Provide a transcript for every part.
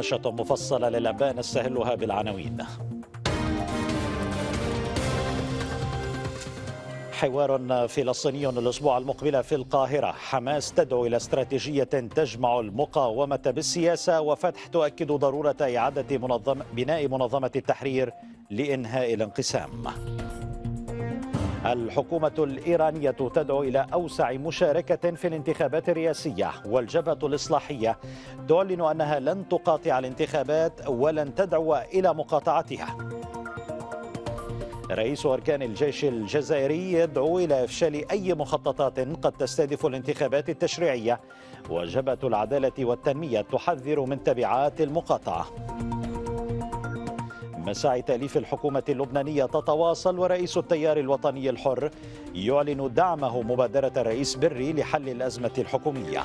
مناقشة مفصلة للأنباء نستهلها بالعناوين حوار فلسطيني الأسبوع المقبل في القاهرة حماس تدعو إلى استراتيجية تجمع المقاومة بالسياسة وفتح تؤكد ضرورة إعادة منظم بناء منظمة التحرير لإنهاء الانقسام الحكومة الإيرانية تدعو إلى أوسع مشاركة في الانتخابات الرئاسية والجبهة الإصلاحية تعلن أنها لن تقاطع الانتخابات ولن تدعو إلى مقاطعتها رئيس أركان الجيش الجزائري يدعو إلى إفشال أي مخططات قد تستهدف الانتخابات التشريعية وجبهة العدالة والتنمية تحذر من تبعات المقاطعة مساعي تأليف الحكومة اللبنانية تتواصل ورئيس التيار الوطني الحر يعلن دعمه مبادرة الرئيس بري لحل الأزمة الحكومية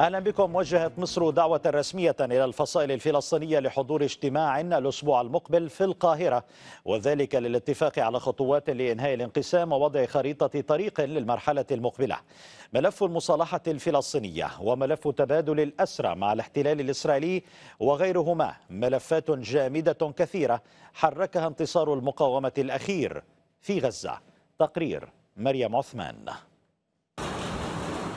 أهلا بكم وجهت مصر دعوة رسمية إلى الفصائل الفلسطينية لحضور اجتماع الأسبوع المقبل في القاهرة وذلك للاتفاق على خطوات لإنهاء الانقسام ووضع خريطة طريق للمرحلة المقبلة ملف المصالحة الفلسطينية وملف تبادل الأسرى مع الاحتلال الإسرائيلي وغيرهما ملفات جامدة كثيرة حركها انتصار المقاومة الأخير في غزة تقرير مريم عثمان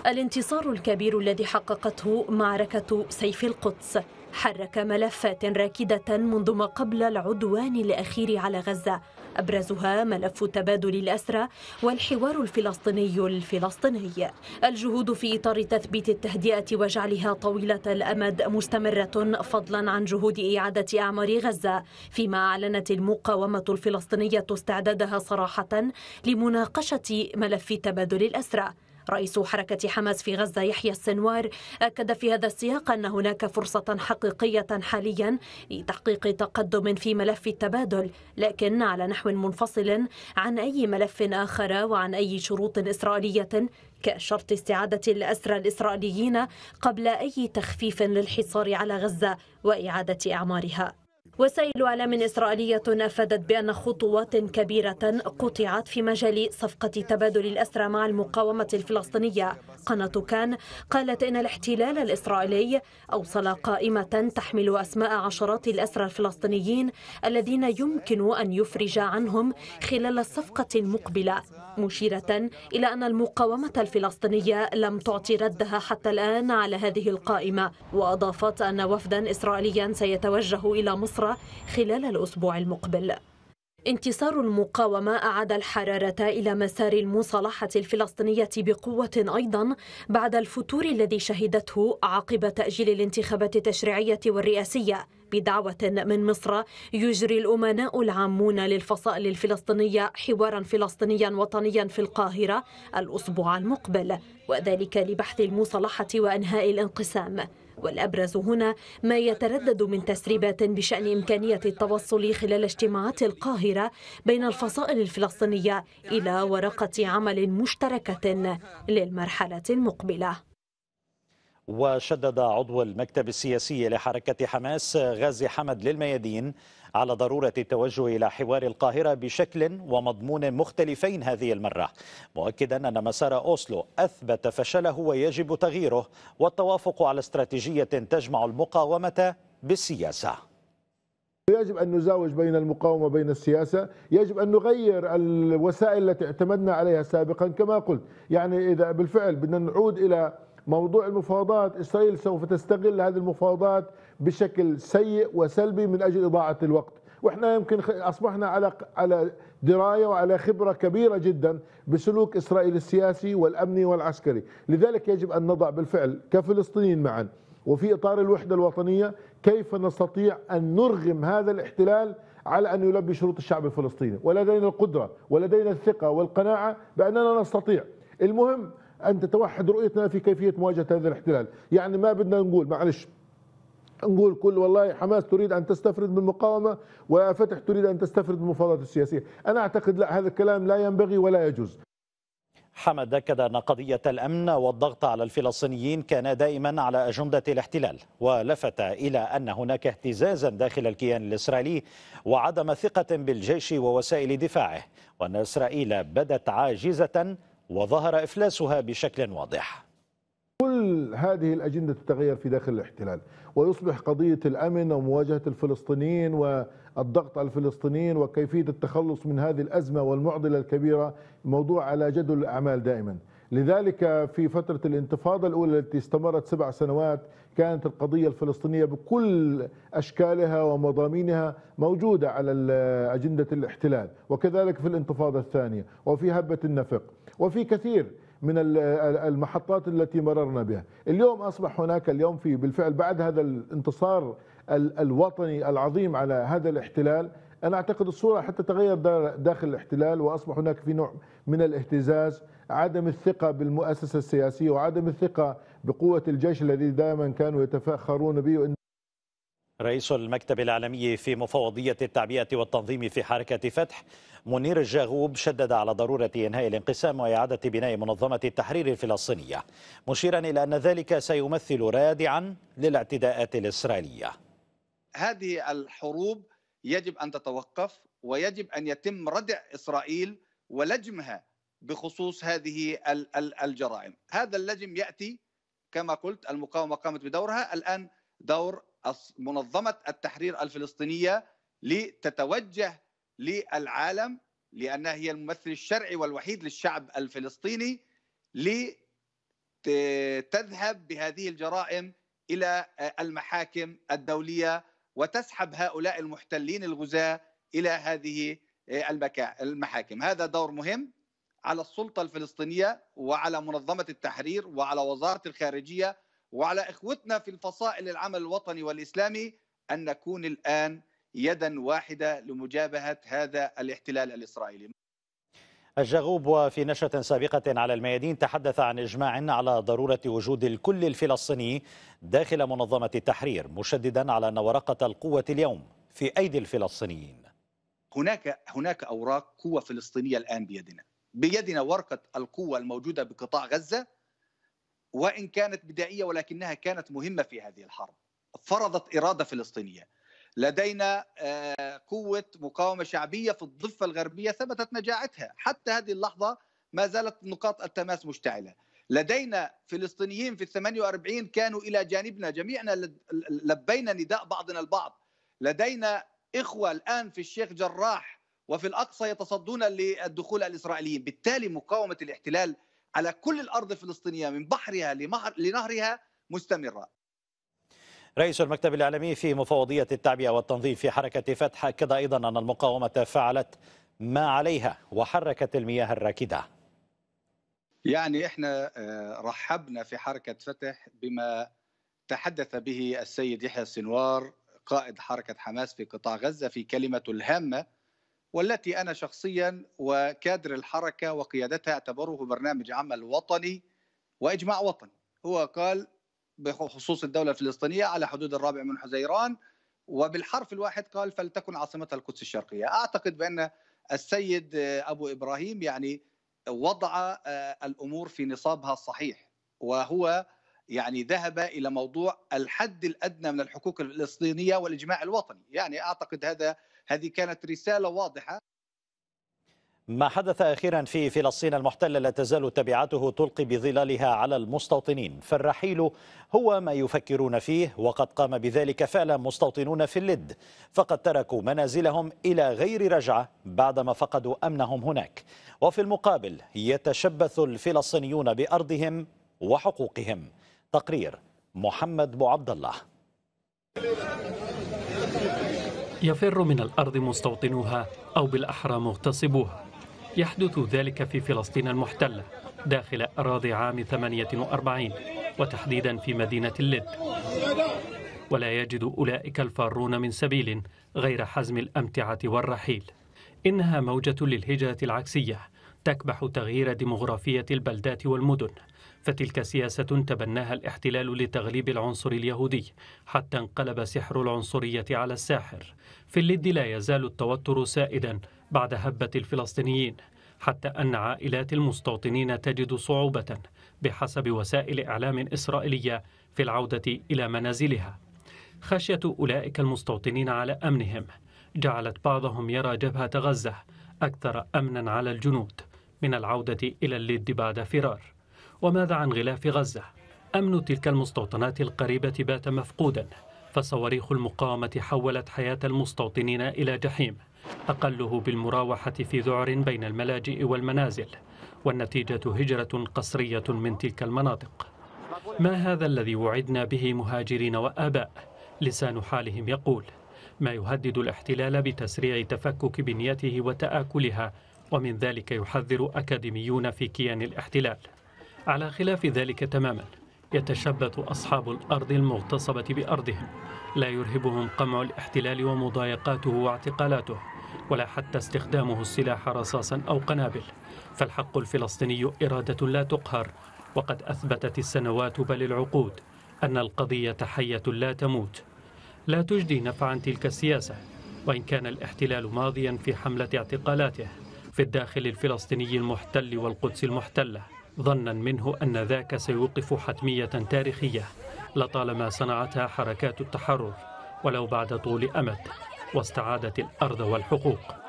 الانتصار الكبير الذي حققته معركة سيف القدس حرك ملفات راكدة منذ ما قبل العدوان الأخير على غزة أبرزها ملف تبادل الأسرى والحوار الفلسطيني الفلسطيني الجهود في إطار تثبيت التهدئة وجعلها طويلة الأمد مستمرة فضلا عن جهود إعادة أعمار غزة فيما أعلنت المقاومة الفلسطينية استعدادها صراحة لمناقشة ملف تبادل الأسرى رئيس حركة حماس في غزة يحيى السنوار أكد في هذا السياق أن هناك فرصة حقيقية حاليا لتحقيق تقدم في ملف التبادل لكن على نحو منفصل عن أي ملف آخر وعن أي شروط إسرائيلية كشرط استعادة الأسرى الإسرائيليين قبل أي تخفيف للحصار على غزة وإعادة إعمارها وسائل إعلام إسرائيلية نفدت بأن خطوات كبيرة قطعت في مجال صفقة تبادل الأسرى مع المقاومة الفلسطينية قناة كان قالت إن الاحتلال الإسرائيلي أوصل قائمة تحمل أسماء عشرات الأسرى الفلسطينيين الذين يمكن أن يفرج عنهم خلال الصفقة المقبلة مشيرة إلى أن المقاومة الفلسطينية لم تعطي ردها حتى الآن على هذه القائمة وأضافت أن وفدا إسرائيليا سيتوجه إلى مصر خلال الأسبوع المقبل انتصار المقاومة أعاد الحرارة إلى مسار المصالحة الفلسطينية بقوة أيضا بعد الفتور الذي شهدته عقب تأجيل الانتخابات التشريعية والرئاسية بدعوة من مصر يجري الأمناء العامون للفصائل الفلسطينية حوارا فلسطينيا وطنيا في القاهرة الأسبوع المقبل وذلك لبحث المصالحة وإنهاء الانقسام والأبرز هنا ما يتردد من تسريبات بشأن إمكانية التوصل خلال اجتماعات القاهرة بين الفصائل الفلسطينية إلى ورقة عمل مشتركة للمرحلة المقبلة وشدد عضو المكتب السياسي لحركة حماس غازي حمد للميادين على ضرورة التوجه إلى حوار القاهرة بشكل ومضمون مختلفين هذه المرة مؤكدا أن مسار أوسلو أثبت فشله ويجب تغييره والتوافق على استراتيجية تجمع المقاومة بالسياسة يجب أن نزاوج بين المقاومة وبين السياسة يجب أن نغير الوسائل التي اعتمدنا عليها سابقا كما قلت يعني إذا بالفعل بدنا نعود إلى موضوع المفاوضات إسرائيل سوف تستغل هذه المفاوضات بشكل سيء وسلبي من أجل إضاعة الوقت واحنا يمكن اصبحنا على على درايه وعلى خبره كبيره جدا بسلوك اسرائيل السياسي والامني والعسكري، لذلك يجب ان نضع بالفعل كفلسطينيين معا وفي اطار الوحده الوطنيه كيف نستطيع ان نرغم هذا الاحتلال على ان يلبي شروط الشعب الفلسطيني، ولدينا القدره ولدينا الثقه والقناعه باننا نستطيع، المهم أن تتوحد رؤيتنا في كيفية مواجهة هذا الاحتلال يعني ما بدنا نقول معلش نقول كل والله حماس تريد أن تستفرد من المقاومة وفتح تريد أن تستفرد من المفاوضات السياسية أنا أعتقد لا هذا الكلام لا ينبغي ولا يجوز حمد أكد أن قضية الأمن والضغط على الفلسطينيين كان دائما على أجندة الاحتلال ولفت إلى أن هناك اهتزازا داخل الكيان الإسرائيلي وعدم ثقة بالجيش ووسائل دفاعه وأن إسرائيل بدت عاجزة وظهر إفلاسها بشكل واضح كل هذه الأجندة تتغير في داخل الاحتلال ويصبح قضية الأمن ومواجهة الفلسطينيين والضغط على الفلسطينيين وكيفية التخلص من هذه الأزمة والمعضلة الكبيرة موضوع على جدول الأعمال دائما لذلك في فترة الانتفاضة الأولى التي استمرت سبع سنوات كانت القضية الفلسطينية بكل أشكالها ومضامينها موجودة على أجندة الاحتلال وكذلك في الانتفاضة الثانية وفي هبة النفق وفي كثير من المحطات التي مررنا بها اليوم أصبح هناك اليوم في بالفعل بعد هذا الانتصار الوطني العظيم على هذا الاحتلال أنا أعتقد الصورة حتى تغير داخل الاحتلال وأصبح هناك في نوع من الاهتزاز عدم الثقة بالمؤسسة السياسية وعدم الثقة بقوة الجيش الذي دائما كانوا يتفاخرون به رئيس المكتب الاعلامي في مفوضية التعبئة والتنظيم في حركة فتح منير الجاغوب شدد على ضرورة إنهاء الانقسام وإعادة بناء منظمة التحرير الفلسطينية مشيرا إلى أن ذلك سيمثل رادعا للاعتداءات الإسرائيلية هذه الحروب يجب أن تتوقف ويجب أن يتم ردع إسرائيل ولجمها بخصوص هذه الجرائم هذا اللجم يأتي كما قلت المقاومة قامت بدورها الآن دور منظمه التحرير الفلسطينيه لتتوجه للعالم لانها هي الممثل الشرعي والوحيد للشعب الفلسطيني لتذهب بهذه الجرائم الى آه، المحاكم الدوليه وتسحب هؤلاء المحتلين الغزاه الى هذه آه، المحاكم هذا دور مهم على السلطه الفلسطينيه وعلى منظمه التحرير وعلى وزاره الخارجيه وعلى إخوتنا في الفصائل العمل الوطني والإسلامي أن نكون الآن يدا واحدة لمجابهة هذا الاحتلال الإسرائيلي الجغوب وفي نشرة سابقة على الميادين تحدث عن إجماع على ضرورة وجود الكل الفلسطيني داخل منظمة التحرير مشددا على أن ورقة القوة اليوم في أيدي الفلسطينيين هناك هناك أوراق قوة فلسطينية الآن بيدنا بيدنا ورقة القوة الموجودة بقطاع غزة وان كانت بدائيه ولكنها كانت مهمه في هذه الحرب فرضت اراده فلسطينيه لدينا آه، قوه مقاومه شعبيه في الضفه الغربيه ثبتت نجاعتها حتى هذه اللحظه ما زالت نقاط التماس مشتعله لدينا فلسطينيين في الثمانية وأربعين كانوا إلى جانبنا جميعنا لبينا نداء بعضنا البعض لدينا إخوة الآن في الشيخ جراح وفي الأقصى يتصدون للدخول الإسرائيليين بالتالي مقاومة الاحتلال على كل الارض الفلسطينيه من بحرها لنهرها مستمره رئيس المكتب الإعلامي في مفوضية التعبئة والتنظيم في حركة فتح أكد أيضا أن المقاومة فعلت ما عليها وحركت المياه الراكدة يعني احنا آه، رحبنا في حركة فتح بما تحدث به السيد يحيى السنوار قائد حركة حماس في قطاع غزة في كلمة الهامة والتي انا شخصيا وكادر الحركه وقيادتها اعتبروه برنامج عمل وطني واجماع وطني هو قال بخصوص الدوله الفلسطينيه على حدود الرابع من حزيران وبالحرف الواحد قال فلتكن عاصمتها القدس الشرقيه اعتقد بان السيد ابو ابراهيم يعني وضع آه، الامور في نصابها الصحيح وهو يعني ذهب الى موضوع الحد الادنى من الحقوق الفلسطينيه والاجماع الوطني، يعني اعتقد هذا هذه كانت رسالة واضحة ما حدث أخيرا في فلسطين المحتلة لا تزال تبعاته تلقي بظلالها على المستوطنين فالرحيل هو ما يفكرون فيه وقد قام بذلك فعلا مستوطنون في اللد فقد تركوا منازلهم إلى غير رجعة بعدما فقدوا أمنهم هناك وفي المقابل يتشبث الفلسطينيون بأرضهم وحقوقهم تقرير محمد بو عبد الله يفر من الأرض مستوطنوها أو بالأحرى مغتصبوها يحدث ذلك في فلسطين المحتلة داخل أراضي عام 48 وتحديدا في مدينة اللد ولا يجد أولئك الفارون من سبيل غير حزم الأمتعة والرحيل إنها موجة للهجرة العكسية تكبح تغيير ديمغرافية البلدات والمدن فتلك سياسة تبناها الاحتلال لتغليب العنصر اليهودي حتى انقلب سحر العنصرية على الساحر في اللد لا يزال التوتر سائدا بعد هبة الفلسطينيين حتى أن عائلات المستوطنين تجد صعوبة بحسب وسائل إعلام إسرائيلية في العودة إلى منازلها خشية أولئك المستوطنين على أمنهم جعلت بعضهم يرى جبهة غزة أكثر أمنا على الجنود من العودة إلى اللد بعد فرار وماذا عن غلاف غزة؟ أمن تلك المستوطنات القريبة بات مفقودا فصواريخ المقاومة حولت حياة المستوطنين إلى جحيم أقله بالمراوحة في ذعر بين الملاجئ والمنازل والنتيجة هجرة قسرية من تلك المناطق ما هذا الذي وعدنا به مهاجرين وآباء؟ لسان حالهم يقول ما يهدد الاحتلال بتسريع تفكك بنيته وتآكلها ومن ذلك يحذر أكاديميون في كيان الاحتلال على خلاف ذلك تماما يتشبث أصحاب الأرض المغتصبة بأرضهم لا يرهبهم قمع الاحتلال ومضايقاته واعتقالاته ولا حتى استخدامه السلاح رصاصا أو قنابل فالحق الفلسطيني إرادة لا تقهر وقد أثبتت السنوات بل العقود أن القضية حية لا تموت لا تجدي نفعا تلك السياسة وإن كان الاحتلال ماضيا في حملة اعتقالاته في الداخل الفلسطيني المحتل والقدس المحتله ظنا منه أن ذاك سيوقف حتمية تاريخية لطالما صنعتها حركات التحرر ولو بعد طول أمد واستعادت الأرض والحقوق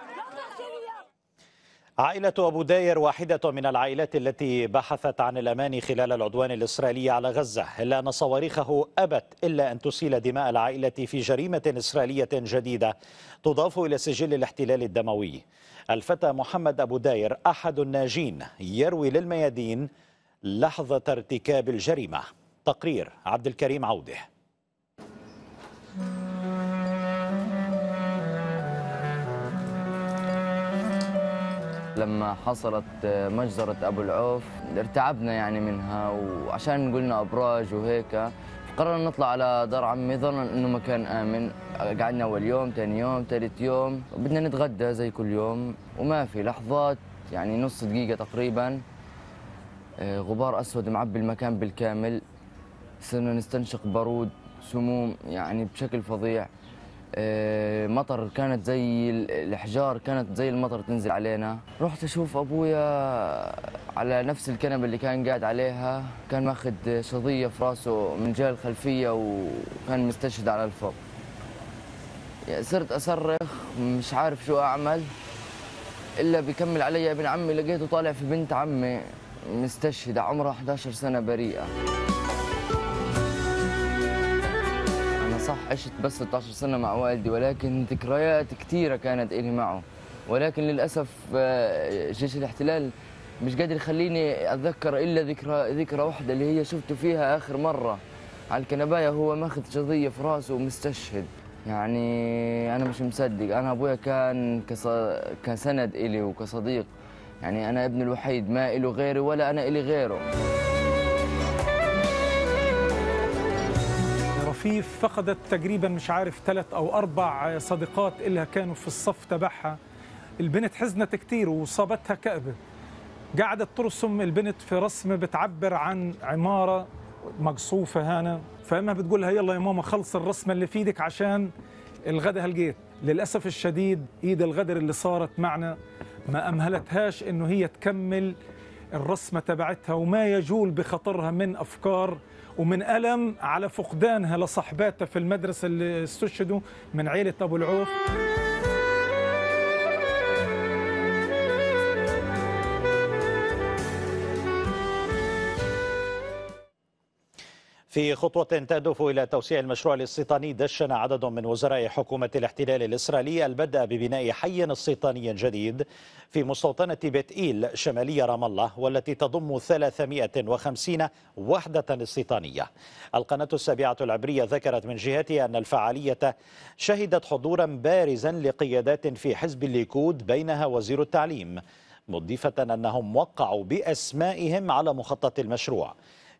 عائلة أبو داير واحدة من العائلات التي بحثت عن الأمان خلال العدوان الإسرائيلي على غزة إلا أن صواريخه أبت إلا أن تسيل دماء العائلة في جريمة إسرائيلية جديدة تضاف إلى سجل الاحتلال الدموي الفتى محمد أبو داير أحد الناجين يروي للميادين لحظة ارتكاب الجريمة تقرير عبد الكريم عوده لما حصلت آه، مجزرة أبو العوف ارتعبنا يعني منها وعشان قلنا أبراج وهيك قررنا نطلع على دار عمي ظنا انه مكان امن قعدنا اول يوم ثاني يوم ثالث يوم بدنا نتغدى زي كل يوم وما في لحظات يعني نص دقيقه تقريبا آه، غبار اسود معبي المكان بالكامل صرنا نستنشق بارود سموم يعني بشكل فظيع آه، مطر كانت زي الاحجار كانت زي المطر تنزل علينا رحت اشوف ابويا على نفس الكنبه اللي كان قاعد عليها كان ماخذ شظيه في راسه من الجهه الخلفيه وكان مستشهد على الفوق صرت اصرخ مش عارف شو اعمل الا بيكمل علي ابن عمي لقيته طالع في بنت عمي مستشهده عمرها 11 سنه بريئه عشت بس 16 سنة مع والدي ولكن ذكريات كثيرة كانت إلي معه ولكن للأسف آه، جيش الاحتلال مش قادر يخليني أتذكر إلا ذكرى ذكرى واحدة اللي هي شفته فيها آخر مرة على الكنباية هو ماخذ شظية في راسه ومستشهد يعني أنا مش مصدق أنا أبويا كان كص... كسند إلي وكصديق يعني أنا ابن الوحيد ما إله غيري ولا أنا إلي غيره في فقدت تقريبا مش عارف ثلاث أو أربع صديقات إلها كانوا في الصف تبعها البنت حزنت كتير وصابتها كأبة قعدت ترسم البنت في رسمة بتعبر عن عمارة مقصوفة هنا فإما بتقول لها يلا يا ماما خلص الرسمة اللي في ايدك عشان الغدا هلقيت للأسف الشديد إيد الغدر اللي صارت معنا ما أمهلتهاش إنه هي تكمل الرسمة تبعتها وما يجول بخطرها من أفكار ومن ألم على فقدانها لصاحباتها في المدرسة اللي استشهدوا من عيلة أبو العوف في خطوة تهدف إلى توسيع المشروع الاستيطاني دشن عدد من وزراء حكومة الاحتلال الإسرائيلي البدء ببناء حي استيطاني جديد في مستوطنة بيت إيل شمالية رام الله والتي تضم 350 وحدة استيطانية القناة السابعة العبرية ذكرت من جهتها أن الفعالية شهدت حضورا بارزا لقيادات في حزب الليكود بينها وزير التعليم مضيفة أنهم وقعوا بأسمائهم على مخطط المشروع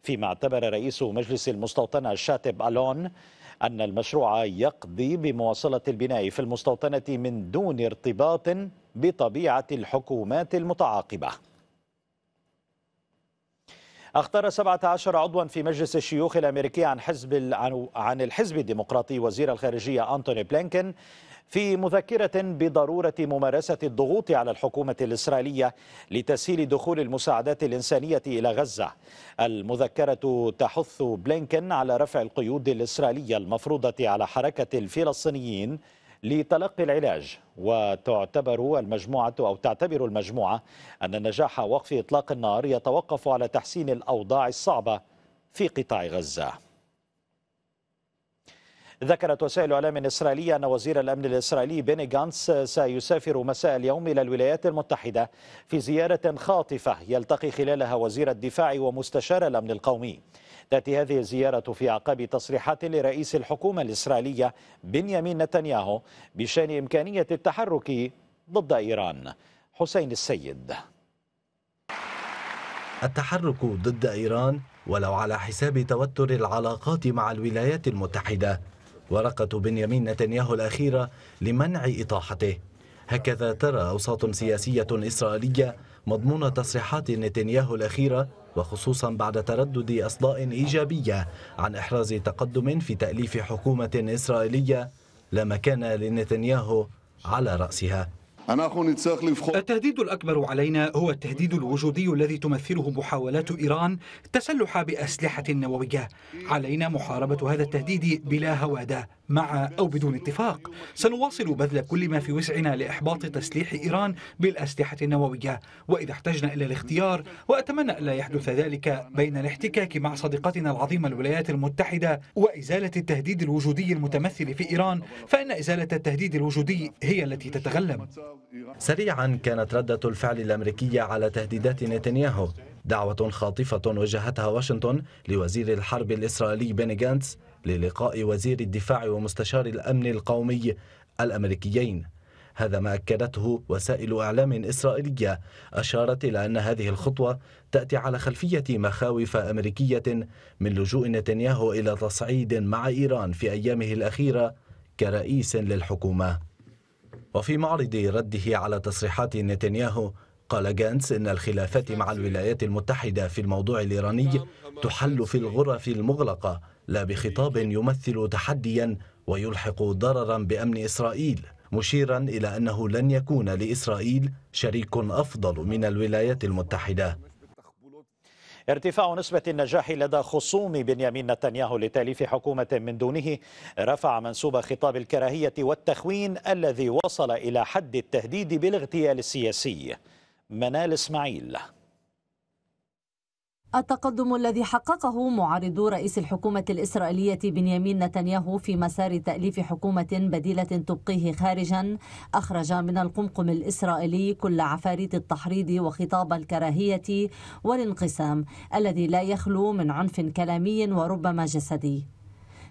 فيما اعتبر رئيس مجلس المستوطنة شاتب ألون أن المشروع يقضي بمواصلة البناء في المستوطنة من دون ارتباط بطبيعة الحكومات المتعاقبة اختار 17 عضوا في مجلس الشيوخ الامريكي عن حزب عن الحزب الديمقراطي وزير الخارجيه انتوني بلينكن في مذكرة بضرورة ممارسة الضغوط على الحكومة الإسرائيلية لتسهيل دخول المساعدات الإنسانية إلى غزة المذكرة تحث بلينكن على رفع القيود الإسرائيلية المفروضة على حركة الفلسطينيين لتلقي العلاج وتعتبر المجموعة أو تعتبر المجموعة أن نجاح وقف إطلاق النار يتوقف على تحسين الأوضاع الصعبة في قطاع غزة ذكرت وسائل إعلام إسرائيلية أن وزير الأمن الإسرائيلي بيني غانس سيسافر مساء اليوم إلى الولايات المتحدة في زيارة خاطفة يلتقي خلالها وزير الدفاع ومستشار الأمن القومي تأتي هذه الزيارة في أعقاب تصريحات لرئيس الحكومة الإسرائيلية بنيامين نتنياهو بشأن إمكانية التحرك ضد إيران حسين السيد التحرك ضد إيران ولو على حساب توتر العلاقات مع الولايات المتحدة ورقة بنيامين نتنياهو الأخيرة لمنع إطاحته هكذا ترى أوساط سياسية إسرائيلية مضمون تصريحات نتنياهو الأخيرة وخصوصا بعد تردد أصداء إيجابية عن إحراز تقدم في تأليف حكومة إسرائيلية لا مكان لنتنياهو على رأسها التهديد الأكبر علينا هو التهديد الوجودي الذي تمثله محاولات إيران تسلح بأسلحة نووية علينا محاربة هذا التهديد بلا هوادة مع أو بدون اتفاق سنواصل بذل كل ما في وسعنا لإحباط تسليح إيران بالأسلحة النووية وإذا احتجنا إلى الاختيار وأتمنى ألا يحدث ذلك بين الاحتكاك مع صديقتنا العظيمة الولايات المتحدة وإزالة التهديد الوجودي المتمثل في إيران فإن إزالة التهديد الوجودي هي التي تتغلب سريعا كانت ردة الفعل الأمريكية على تهديدات نتنياهو دعوة خاطفة وجهتها واشنطن لوزير الحرب الإسرائيلي بني جانتس للقاء وزير الدفاع ومستشار الأمن القومي الأمريكيين هذا ما أكدته وسائل إعلام إسرائيلية أشارت إلى أن هذه الخطوة تأتي على خلفية مخاوف أمريكية من لجوء نتنياهو إلى تصعيد مع إيران في أيامه الأخيرة كرئيس للحكومة وفي معرض رده على تصريحات نتنياهو قال جانس إن الخلافات مع الولايات المتحدة في الموضوع الإيراني تحل في الغرف المغلقة لا بخطاب يمثل تحديا ويلحق ضررا بأمن إسرائيل مشيرا إلى أنه لن يكون لإسرائيل شريك أفضل من الولايات المتحدة ارتفاع نسبة النجاح لدى خصوم بنيامين نتنياهو لتأليف حكومة من دونه رفع منسوب خطاب الكراهية والتخوين الذي وصل إلى حد التهديد بالاغتيال السياسي منال إسماعيل التقدم الذي حققه معارضو رئيس الحكومة الإسرائيلية بنيامين نتنياهو في مسار تأليف حكومة بديلة تبقيه خارجا أخرج من القمقم الإسرائيلي كل عفاريت التحريض وخطاب الكراهية والانقسام الذي لا يخلو من عنف كلامي وربما جسدي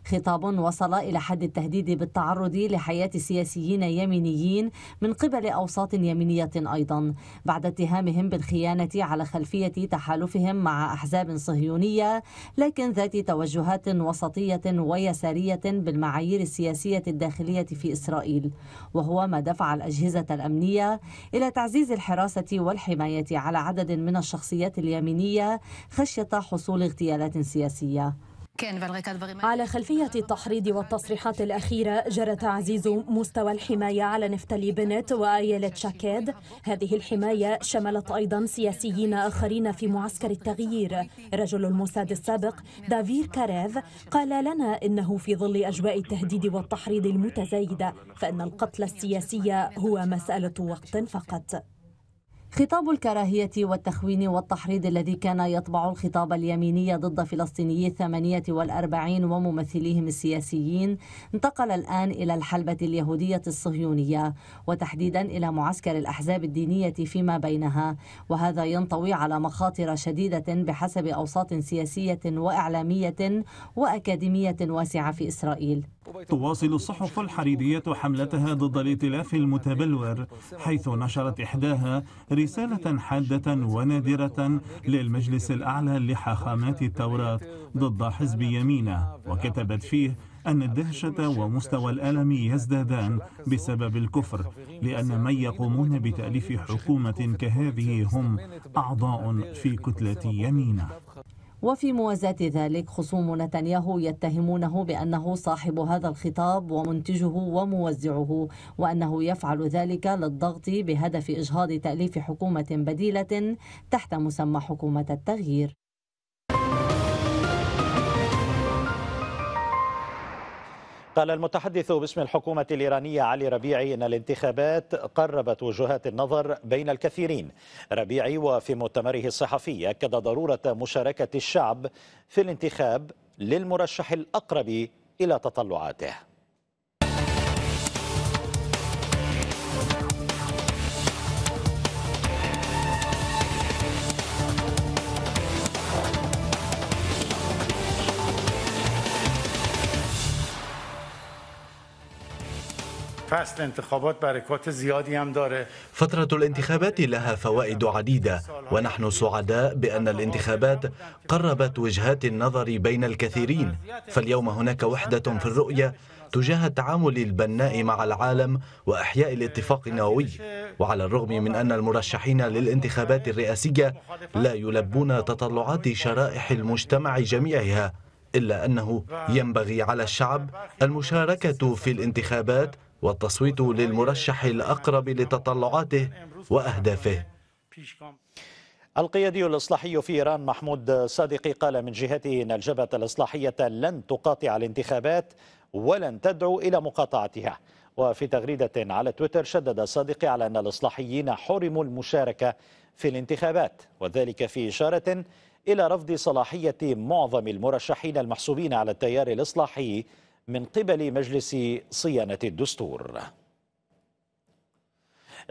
خطاب وصل إلى حد التهديد بالتعرض لحياة سياسيين يمينيين من قبل أوساط يمينية أيضا بعد اتهامهم بالخيانة على خلفية تحالفهم مع أحزاب صهيونية لكن ذات توجهات وسطية ويسارية بالمعايير السياسية الداخلية في إسرائيل وهو ما دفع الأجهزة الأمنية إلى تعزيز الحراسة والحماية على عدد من الشخصيات اليمينية خشية حصول اغتيالات سياسية على خلفية التحريض والتصريحات الأخيرة جرى تعزيز مستوى الحماية على نفتالي بنت وآيلة شاكيد هذه الحماية شملت أيضا سياسيين آخرين في معسكر التغيير رجل الموساد السابق دافير كاريف قال لنا إنه في ظل أجواء التهديد والتحريض المتزايدة فإن القتل السياسي هو مسألة وقت فقط خطاب الكراهية والتخوين والتحريض الذي كان يطبع الخطاب اليميني ضد فلسطيني الثمانية والأربعين وممثليهم السياسيين انتقل الآن إلى الحلبة اليهودية الصهيونية وتحديدا إلى معسكر الأحزاب الدينية فيما بينها وهذا ينطوي على مخاطر شديدة بحسب أوساط سياسية وإعلامية وأكاديمية واسعة في إسرائيل تواصل الصحف الحريرية حملتها ضد الائتلاف المتبلور حيث نشرت إحداها رسالة حادة ونادرة للمجلس الأعلى لحاخامات التوراة ضد حزب يمينه وكتبت فيه أن الدهشة ومستوى الألم يزدادان بسبب الكفر لأن من يقومون بتأليف حكومة كهذه هم أعضاء في كتلة يمينه وفي موازاة ذلك خصوم نتنياهو يتهمونه بأنه صاحب هذا الخطاب ومنتجه وموزعه وأنه يفعل ذلك للضغط بهدف إجهاض تأليف حكومة بديلة تحت مسمى حكومة التغيير قال المتحدث باسم الحكومة الإيرانية علي ربيعي إن الانتخابات قربت وجهات النظر بين الكثيرين ربيعي وفي مؤتمره الصحفي أكد ضرورة مشاركة الشعب في الانتخاب للمرشح الأقرب إلى تطلعاته فصل انتخابات برکات زیادی هم داره فترة الانتخابات لها فوائد عديدة ونحن سعداء بأن الانتخابات قربت وجهات النظر بين الكثيرين فاليوم هناك وحدة في الرؤية تجاه التعامل البناء مع العالم وإحياء الاتفاق النووي وعلى الرغم من أن المرشحين للانتخابات الرئاسية لا يلبون تطلعات شرائح المجتمع جميعها إلا أنه ينبغي على الشعب المشاركة في الانتخابات والتصويت للمرشح الأقرب لتطلعاته وأهدافه القيادي الإصلاحي في إيران محمود صادقي قال من جهته أن الجبهة الإصلاحية لن تقاطع الانتخابات ولن تدعو إلى مقاطعتها وفي تغريدة على تويتر شدد صادقي على أن الإصلاحيين حرموا المشاركة في الانتخابات وذلك في إشارة إلى رفض صلاحية معظم المرشحين المحسوبين على التيار الإصلاحي من قبل مجلس صيانة الدستور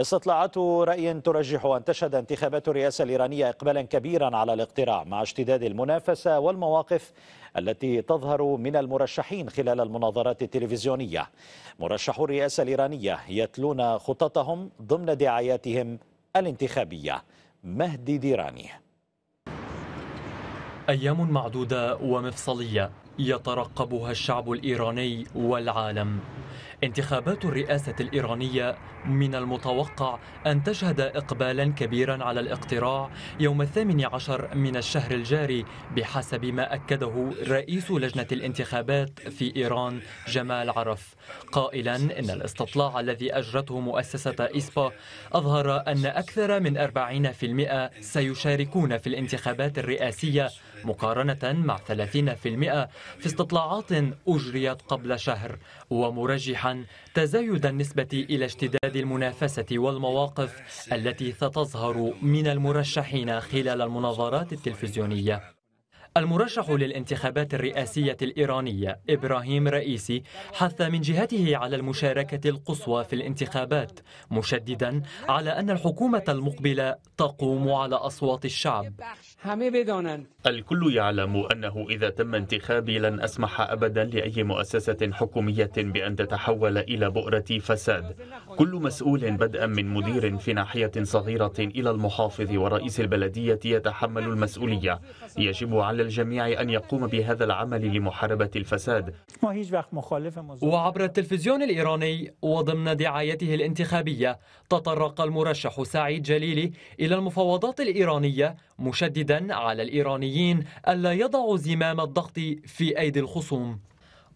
استطلاعات رأي ترجح أن تشهد انتخابات الرئاسة الإيرانية إقبالا كبيرا على الاقتراع مع اشتداد المنافسة والمواقف التي تظهر من المرشحين خلال المناظرات التلفزيونية مرشحو الرئاسة الإيرانية يتلون خططهم ضمن دعاياتهم الانتخابية مهدي ديراني أيام معدودة ومفصلية يترقبها الشعب الإيراني والعالم انتخابات الرئاسة الإيرانية من المتوقع أن تشهد إقبالا كبيرا على الاقتراع يوم الثامن عشر من الشهر الجاري بحسب ما أكده رئيس لجنة الانتخابات في إيران جمال عرف قائلا إن الاستطلاع الذي أجرته مؤسسة إسبا أظهر أن أكثر من 40% سيشاركون في الانتخابات الرئاسية مقارنة مع 30% في استطلاعات أجريت قبل شهر ومرجحا تزايد النسبة إلى اشتداد المنافسة والمواقف التي ستظهر من المرشحين خلال المناظرات التلفزيونية المرشح للانتخابات الرئاسية الإيرانية إبراهيم رئيسي حث من جهته على المشاركة القصوى في الانتخابات مشددا على أن الحكومة المقبلة تقوم على أصوات الشعب الكل يعلم أنه إذا تم انتخابي لن أسمح أبدا لأي مؤسسة حكومية بأن تتحول إلى بؤرة فساد كل مسؤول بدءا من مدير في ناحية صغيرة إلى المحافظ ورئيس البلدية يتحمل المسؤولية يجب على الجميع أن يقوم بهذا العمل لمحاربة الفساد وعبر التلفزيون الإيراني وضمن دعايته الانتخابية تطرق المرشح سعيد جليلي إلى المفاوضات الإيرانية مشددا على الإيرانيين ألا يضعوا زمام الضغط في أيدي الخصوم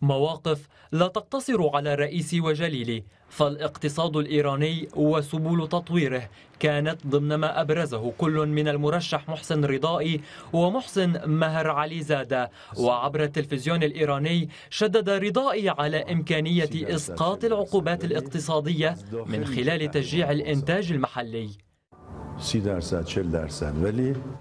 مواقف لا تقتصر على الرئيس وجليله فالاقتصاد الإيراني وسبل تطويره كانت ضمن ما أبرزه كل من المرشح محسن رضائي ومحسن مهر علي زادة وعبر التلفزيون الإيراني شدد رضائي على إمكانية إسقاط العقوبات الاقتصادية من خلال تشجيع الإنتاج المحلي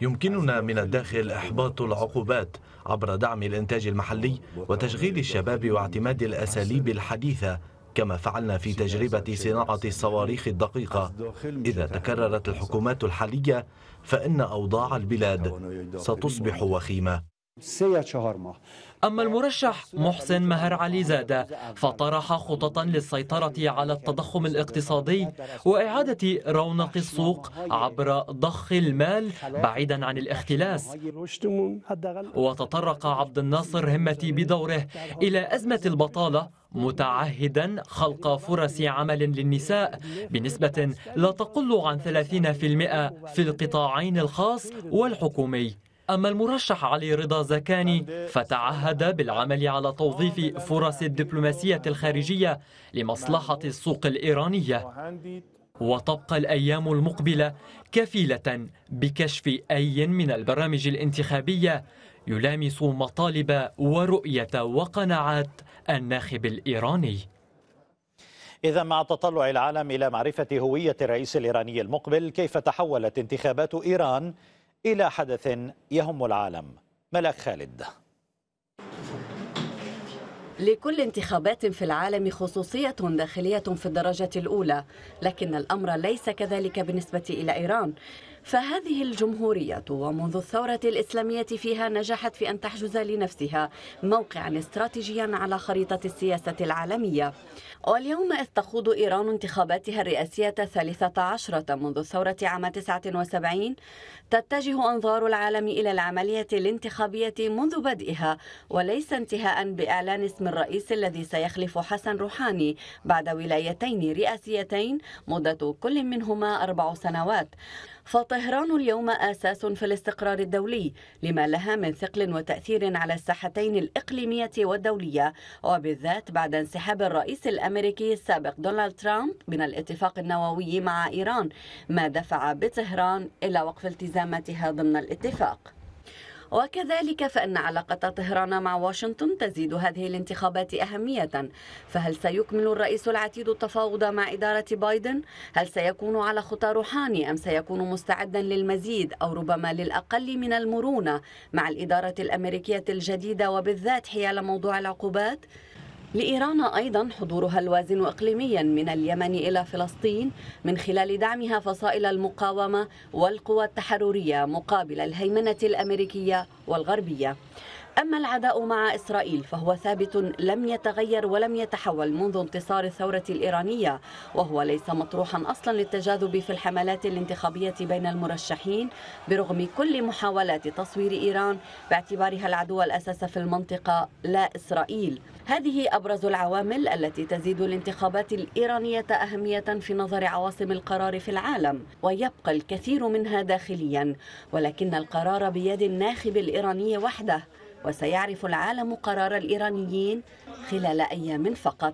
يمكننا من الداخل إحباط العقوبات عبر دعم الإنتاج المحلي وتشغيل الشباب واعتماد الأساليب الحديثة كما فعلنا في تجربة صناعة الصواريخ الدقيقة إذا تكررت الحكومات الحالية فإن أوضاع البلاد ستصبح وخيمة أما المرشح محسن مهر علي زادة فطرح خططا للسيطرة على التضخم الاقتصادي وإعادة رونق السوق عبر ضخ المال بعيدا عن الاختلاس وتطرق عبد الناصر همتي بدوره إلى أزمة البطالة متعهدا خلق فرص عمل للنساء بنسبة لا تقل عن 30% في القطاعين الخاص والحكومي أما المرشح علي رضا زكاني فتعهد بالعمل على توظيف فرص الدبلوماسية الخارجية لمصلحة السوق الإيرانية وتبقى الأيام المقبلة كفيلة بكشف أي من البرامج الانتخابية يلامس مطالب ورؤية وقناعات الناخب الإيراني إذا مع تطلع العالم إلى معرفة هوية الرئيس الإيراني المقبل كيف تحولت انتخابات إيران إلى حدث يهم العالم ملاك خالد لكل انتخابات في العالم خصوصية داخلية في الدرجة الأولى لكن الأمر ليس كذلك بالنسبة إلى إيران فهذه الجمهورية ومنذ الثورة الإسلامية فيها نجحت في أن تحجز لنفسها موقعا استراتيجيا على خريطة السياسة العالمية واليوم إذ تخوض إيران انتخاباتها الرئاسية الثالثة عشرة منذ الثورة عام 79 تتجه أنظار العالم إلى العملية الانتخابية منذ بدئها وليس انتهاء بإعلان اسم الرئيس الذي سيخلف حسن روحاني بعد ولايتين رئاسيتين مدة كل منهما أربع سنوات فطهران اليوم أساس في الاستقرار الدولي لما لها من ثقل وتأثير على الساحتين الإقليمية والدولية وبالذات بعد انسحاب الرئيس الأمريكي السابق دونالد ترامب من الاتفاق النووي مع إيران ما دفع بطهران إلى وقف التزاماتها ضمن الاتفاق وكذلك فإن علاقة طهران مع واشنطن تزيد هذه الانتخابات أهمية فهل سيكمل الرئيس العتيد التفاوض مع إدارة بايدن؟ هل سيكون على خطى روحاني أم سيكون مستعدا للمزيد أو ربما للأقل من المرونة مع الإدارة الأمريكية الجديدة وبالذات حيال موضوع العقوبات؟ لإيران أيضا حضورها الوازن إقليميا من اليمن إلى فلسطين من خلال دعمها فصائل المقاومة والقوى التحررية مقابل الهيمنة الأمريكية والغربية أما العداء مع إسرائيل فهو ثابت لم يتغير ولم يتحول منذ انتصار الثورة الإيرانية وهو ليس مطروحا أصلا للتجاذب في الحملات الانتخابية بين المرشحين برغم كل محاولات تصوير إيران باعتبارها العدو الأساس في المنطقة لا إسرائيل هذه أبرز العوامل التي تزيد الانتخابات الإيرانية أهمية في نظر عواصم القرار في العالم ويبقى الكثير منها داخليا ولكن القرار بيد الناخب الإيراني وحده وسيعرف العالم قرار الإيرانيين خلال أيام فقط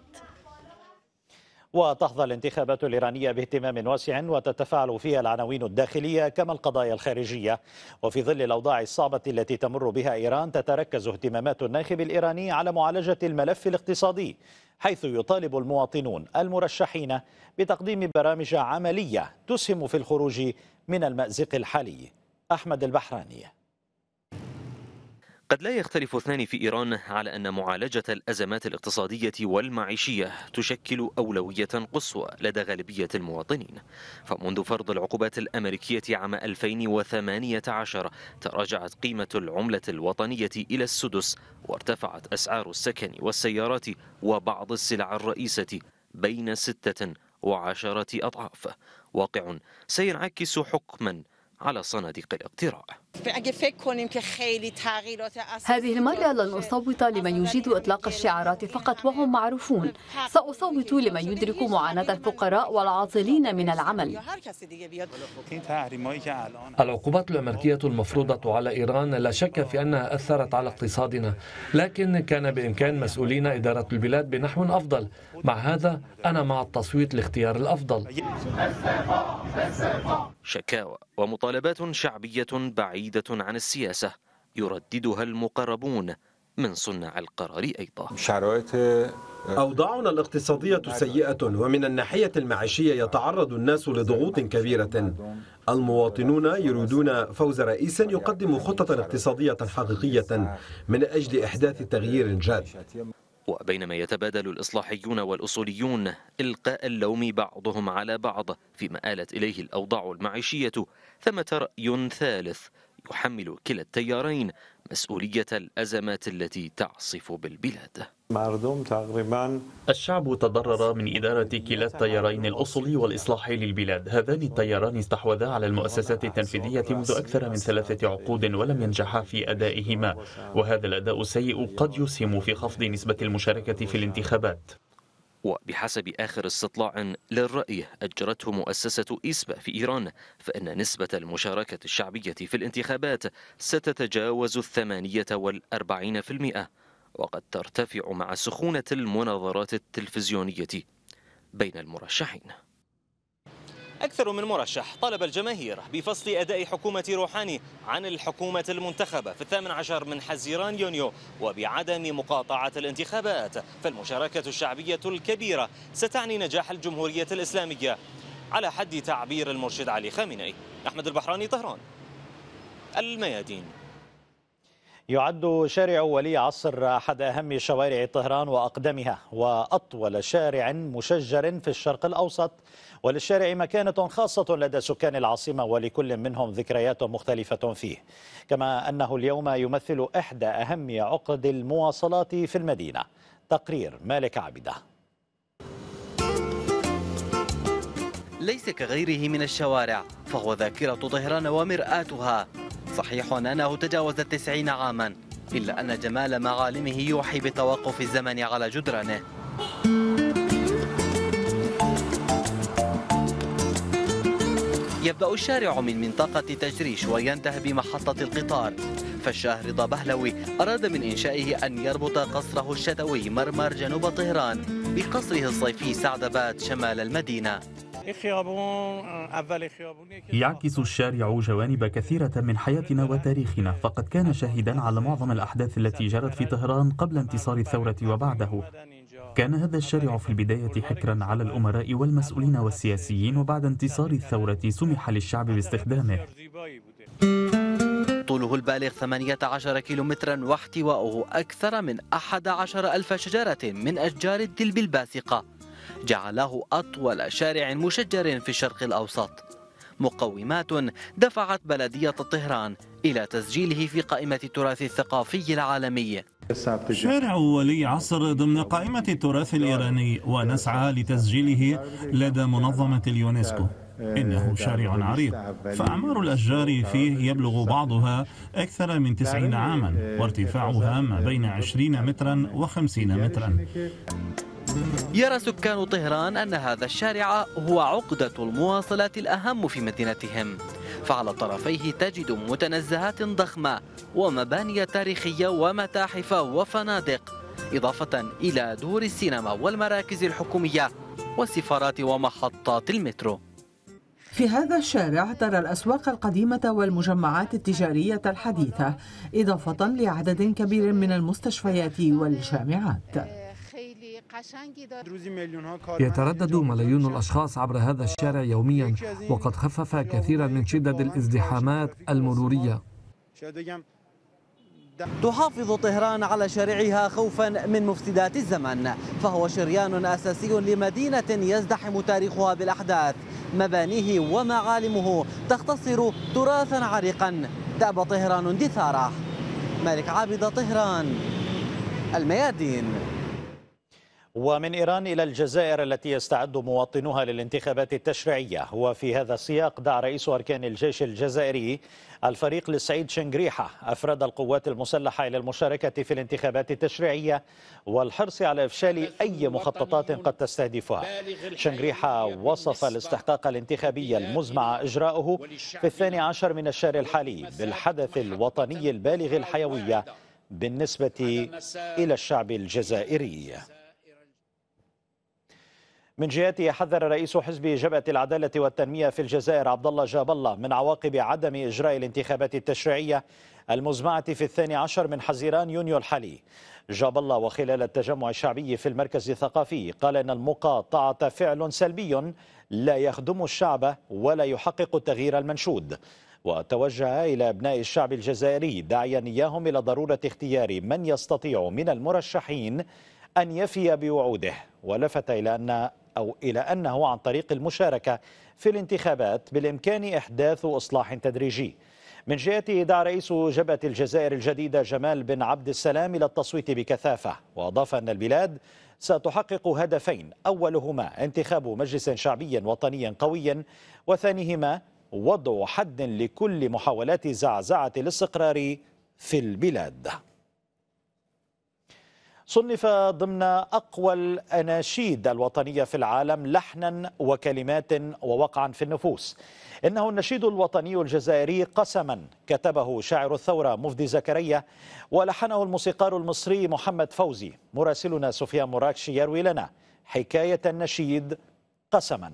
وتحظى الانتخابات الإيرانية باهتمام واسع وتتفاعل فيها العناوين الداخلية كما القضايا الخارجية وفي ظل الأوضاع الصعبة التي تمر بها إيران تتركز اهتمامات الناخب الإيراني على معالجة الملف الاقتصادي حيث يطالب المواطنون المرشحين بتقديم برامج عملية تسهم في الخروج من المأزق الحالي أحمد البحراني قد لا يختلف اثنان في إيران على أن معالجة الأزمات الاقتصادية والمعيشية تشكل أولوية قصوى لدى غالبية المواطنين فمنذ فرض العقوبات الأمريكية عام 2018 تراجعت قيمة العملة الوطنية إلى السدس وارتفعت أسعار السكن والسيارات وبعض السلع الرئيسة بين ستة وعشرة أضعاف واقع سينعكس حكما على صناديق الاقتراع هذه المرة لن أصوت لمن يجيد إطلاق الشعارات فقط وهم معروفون سأصوت لمن يدرك معاناة الفقراء والعاطلين من العمل العقوبات الأمريكية المفروضة على إيران لا شك في أنها أثرت على اقتصادنا لكن كان بإمكان مسؤولين إدارة البلاد بنحو أفضل مع هذا أنا مع التصويت لاختيار الأفضل شكاوى ومطالبات شعبية بعيدة عن السياسة يرددها المقربون من صناع القرار أيضا آه، أوضاعنا الاقتصادية سيئة ومن الناحية المعيشية يتعرض الناس لضغوط كبيرة المواطنون يريدون فوز رئيس يقدم خطة اقتصادية حقيقية من أجل إحداث تغيير جاد وبينما يتبادل الإصلاحيون والأصوليون إلقاء اللوم بعضهم على بعض فيما آلت إليه الأوضاع المعيشية ثمة رأي ثالث تحمل كلا التيارين مسؤولية الأزمات التي تعصف بالبلاد الشعب تضرر من إدارة كلا التيارين الأصلي والإصلاحي للبلاد هذان التياران استحوذا على المؤسسات التنفيذية منذ أكثر من ثلاثة عقود ولم ينجحا في أدائهما وهذا الأداء السيء قد يسهم في خفض نسبة المشاركة في الانتخابات وبحسب آخر استطلاع للرأي أجرته مؤسسة إسبا في إيران فإن نسبة المشاركة الشعبية في الانتخابات ستتجاوز الثمانية والأربعين في المئة وقد ترتفع مع سخونة المناظرات التلفزيونية بين المرشحين أكثر من مرشح طلب الجماهير بفصل أداء حكومة روحاني عن الحكومة المنتخبة في الثامن عشر من حزيران يونيو وبعدم مقاطعة الانتخابات فالمشاركة الشعبية الكبيرة ستعني نجاح الجمهورية الإسلامية على حد تعبير المرشد علي خامنئي أحمد البحراني طهران الميادين يعد شارع ولي عصر أحد أهم شوارع طهران وأقدمها وأطول شارع مشجر في الشرق الأوسط وللشارع مكانة خاصة لدى سكان العاصمة ولكل منهم ذكريات مختلفة فيه كما أنه اليوم يمثل إحدى أهم عقد المواصلات في المدينة تقرير مالك عبده ليس كغيره من الشوارع فهو ذاكرة طهران ومرآتها صحيح أنه تجاوز التسعين عاما إلا أن جمال معالمه يوحي بتوقف الزمن على جدرانه يبدأ الشارع من منطقة تجريش وينتهي بمحطة القطار فالشاه رضا بهلوي أراد من إنشائه أن يربط قصره الشتوي مرمر جنوب طهران بقصره الصيفي بات شمال المدينة يعكس الشارع جوانب كثيرة من حياتنا وتاريخنا فقد كان شاهدا على معظم الأحداث التي جرت في طهران قبل انتصار الثورة وبعده كان هذا الشارع في البداية حكرا على الأمراء والمسؤولين والسياسيين وبعد انتصار الثورة سمح للشعب باستخدامه طوله البالغ 18 كيلومترا واحتواؤه أكثر من 11 ألف شجرة من أشجار الدلب الباسقة جعله أطول شارع مشجر في الشرق الأوسط مقومات دفعت بلدية طهران إلى تسجيله في قائمة التراث الثقافي العالمي شارع ولي عصر ضمن قائمة التراث الإيراني ونسعى لتسجيله لدى منظمة اليونسكو إنه شارع عريض فأعمار الأشجار فيه يبلغ بعضها أكثر من 90 عاما وارتفاعها ما بين 20 مترا و50 مترا يرى سكان طهران أن هذا الشارع هو عقدة المواصلات الأهم في مدينتهم فعلى طرفيه تجد متنزهات ضخمة ومباني تاريخية ومتاحف وفنادق إضافة إلى دور السينما والمراكز الحكومية والسفارات ومحطات المترو في هذا الشارع ترى الأسواق القديمة والمجمعات التجارية الحديثة إضافة لعدد كبير من المستشفيات والجامعات يتردد ملايين الأشخاص عبر هذا الشارع يوميا وقد خفف كثيرا من شدة الازدحامات المرورية تحافظ طهران على شارعها خوفا من مفسدات الزمن فهو شريان أساسي لمدينة يزدحم تاريخها بالأحداث مبانيه ومعالمه تختصر تراثا عريقا دأب طهران دثاره مالك عابد طهران الميادين ومن إيران إلى الجزائر التي يستعد مواطنوها للانتخابات التشريعية وفي هذا السياق دعا رئيس أركان الجيش الجزائري الفريق للسعيد شنغريحة أفراد القوات المسلحة إلى المشاركة في الانتخابات التشريعية والحرص على إفشال أي مخططات قد تستهدفها شنغريحة وصف الاستحقاق الانتخابي المزمع إجراؤه في الثاني عشر من الشهر الحالي بالحدث الوطني البالغ الحيوية بالنسبة إلى الشعب الجزائري من جهته حذر رئيس حزب جبهة العدالة والتنمية في الجزائر عبد الله جاب الله من عواقب عدم إجراء الانتخابات التشريعية المزمعة في الثاني عشر من حزيران يونيو الحالي جاب الله وخلال التجمع الشعبي في المركز الثقافي قال أن المقاطعة فعل سلبي لا يخدم الشعب ولا يحقق التغيير المنشود وتوجه إلى أبناء الشعب الجزائري داعيا إياهم إلى ضرورة اختيار من يستطيع من المرشحين أن يفي بوعوده ولفت إلى أن أو إلى أنه عن طريق المشاركة في الانتخابات بالإمكان إحداث إصلاح تدريجي من جهته دعا رئيس جبهة الجزائر الجديدة جمال بن عبد السلام إلى التصويت بكثافة وأضاف أن البلاد ستحقق هدفين أولهما انتخاب مجلس شعبي وطني قوي وثانيهما وضع حد لكل محاولات زعزعة الاستقرار في البلاد صنف ضمن أقوى الأناشيد الوطنية في العالم لحنا وكلمات ووقعا في النفوس إنه النشيد الوطني الجزائري قسما كتبه شاعر الثورة مفدي زكريا ولحنه الموسيقار المصري محمد فوزي مراسلنا سفيان مراكشي يروي لنا حكاية النشيد قسما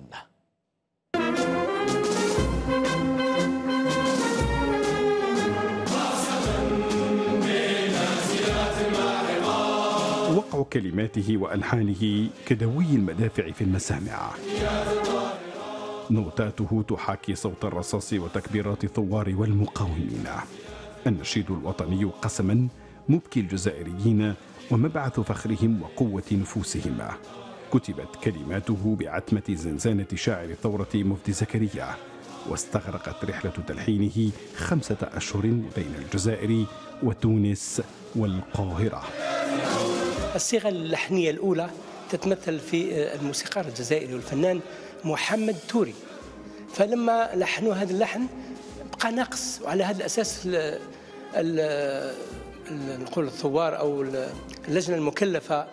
وقع كلماته وألحانه كدوي المدافع في المسامع نوتاته تحاكي صوت الرصاص وتكبيرات الثوار والمقاومين النشيد الوطني قسما مبكي الجزائريين ومبعث فخرهم وقوة نفوسهم كتبت كلماته بعتمة زنزانة شاعر الثورة مفتي زكريا واستغرقت رحلة تلحينه خمسة أشهر بين الجزائر وتونس والقاهرة الصيغة اللحنية الأولى تتمثل في آه، الموسيقار الجزائري والفنان محمد توري فلما لحنوا هذا اللحن بقى ناقص وعلى هذا الأساس الـ الـ نقول الثوار أو اللجنة المكلفة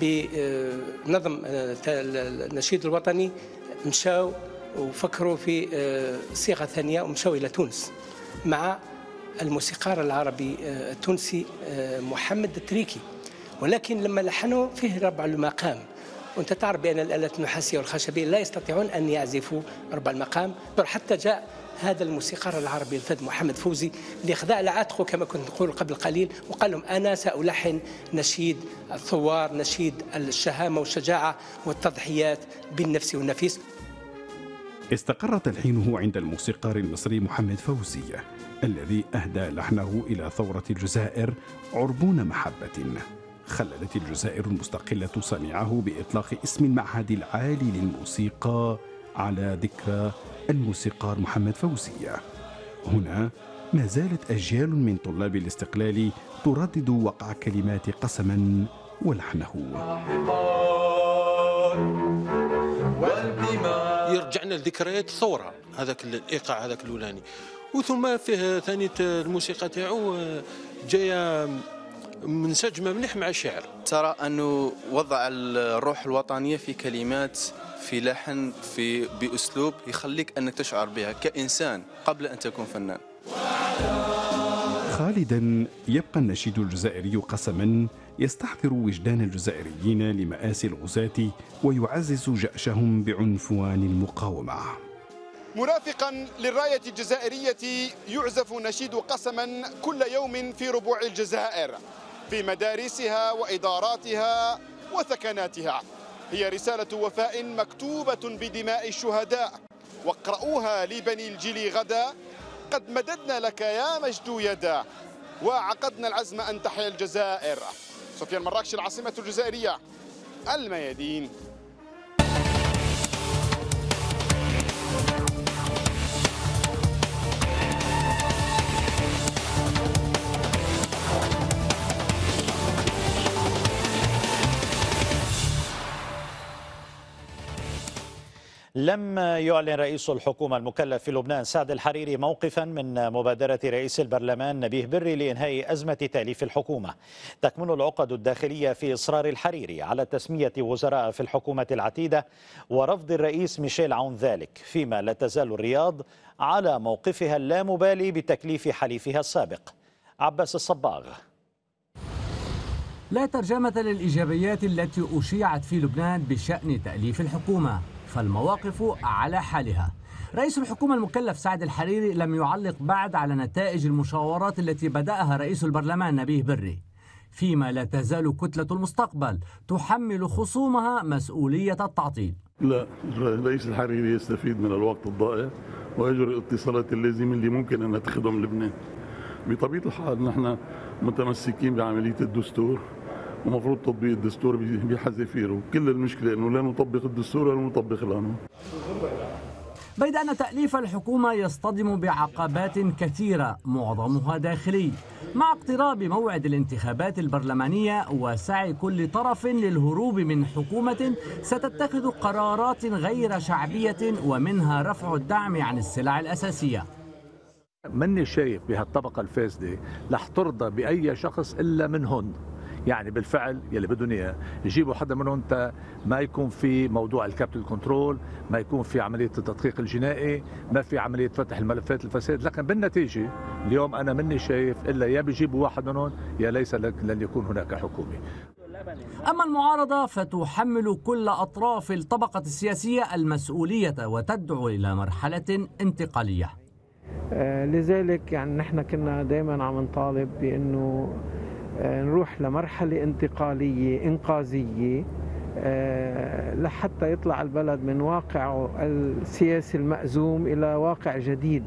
بنظم آه، آه، النشيد الوطني مشاو وفكروا في صيغة ثانية ومشاو إلى تونس مع الموسيقار العربي التونسي محمد التريكي ولكن لما لحنوا فيه ربع المقام وانت تعرف بان الالات النحاسيه والخشبيه لا يستطيعون ان يعزفوا ربع المقام حتى جاء هذا الموسيقار العربي الفذ محمد فوزي اللي خذا على عاتقه كما كنت نقول قبل قليل وقال لهم انا سالحن نشيد الثوار نشيد الشهامه والشجاعه والتضحيات بالنفس والنفيس استقر تلحينه عند الموسيقار المصري محمد فوزي الذي اهدى لحنه الى ثوره الجزائر عربون محبه خللت الجزائر المستقلة صنيعه بإطلاق اسم المعهد العالي للموسيقى على ذكرى الموسيقار محمد فوزي هنا ما زالت أجيال من طلاب الاستقلال تردد وقع كلمات قسما ولحنه يرجعنا لذكريات الثورة هذاك الإيقاع هذاك الأولاني وثم فيه ثانية الموسيقى تاعو جايه منسجمه مليح مع الشعر ترى انه وضع الروح الوطنيه في كلمات في لحن في باسلوب يخليك انك تشعر بها كانسان قبل ان تكون فنان خالدا يبقى النشيد الجزائري قسما يستحضر وجدان الجزائريين لمآسي الغزاة ويعزز جأشهم بعنفوان المقاومة مرافقا للراية الجزائرية يعزف نشيد قسما كل يوم في ربوع الجزائر في مدارسها وإداراتها وثكناتها هي رسالة وفاء مكتوبة بدماء الشهداء واقرؤوها لبني الجيل غدا قد مددنا لك يا مجد يدا وعقدنا العزم أن تحيا الجزائر سفيان مراكش العاصمة الجزائرية الميادين لم يعلن رئيس الحكومة المكلف في لبنان سعد الحريري موقفا من مبادرة رئيس البرلمان نبيه بري لإنهاء أزمة تأليف الحكومة تكمن العقد الداخلية في إصرار الحريري على تسمية وزراء في الحكومة العتيدة ورفض الرئيس ميشيل عون ذلك فيما لا تزال الرياض على موقفها اللامبالي بتكليف حليفها السابق عباس الصباغ لا ترجمة للإيجابيات التي أشيعت في لبنان بشأن تأليف الحكومة فالمواقف على حالها رئيس الحكومة المكلف سعد الحريري لم يعلق بعد على نتائج المشاورات التي بدأها رئيس البرلمان نبيه بري فيما لا تزال كتلة المستقبل تحمل خصومها مسؤولية التعطيل لا الرئيس الحريري يستفيد من الوقت الضائع ويجري الاتصالات اللازمة اللي ممكن أن تخدم لبنان بطبيعة الحال نحن متمسكين بعملية الدستور ومفروض تطبيق الدستور بحذافيره كل المشكله انه لا نطبق الدستور ولا نطبق القانون بيد أن تأليف الحكومة يصطدم بعقبات كثيرة معظمها داخلي مع اقتراب موعد الانتخابات البرلمانية وسعي كل طرف للهروب من حكومة ستتخذ قرارات غير شعبية ومنها رفع الدعم عن السلع الأساسية مني شايف بهالطبقة الفاسدة رح ترضى بأي شخص إلا هون يعني بالفعل يلي بدهم اياه يجيبوا حدا منهم ما يكون في موضوع الكابيتال كنترول ما يكون في عمليه التدقيق الجنائي ما في عمليه فتح الملفات الفساد لكن بالنتيجه اليوم انا مني شايف الا يا بيجيبوا واحد منهم يا ليس لن يكون هناك حكومه أما المعارضة فتحمل كل أطراف الطبقة السياسية المسؤولية وتدعو إلى مرحلة انتقالية آه، لذلك يعني نحن كنا دائما عم نطالب بأنه آه، نروح لمرحلة انتقالية إنقاذية آه، لحتى يطلع البلد من واقعه السياسي المأزوم إلى واقع جديد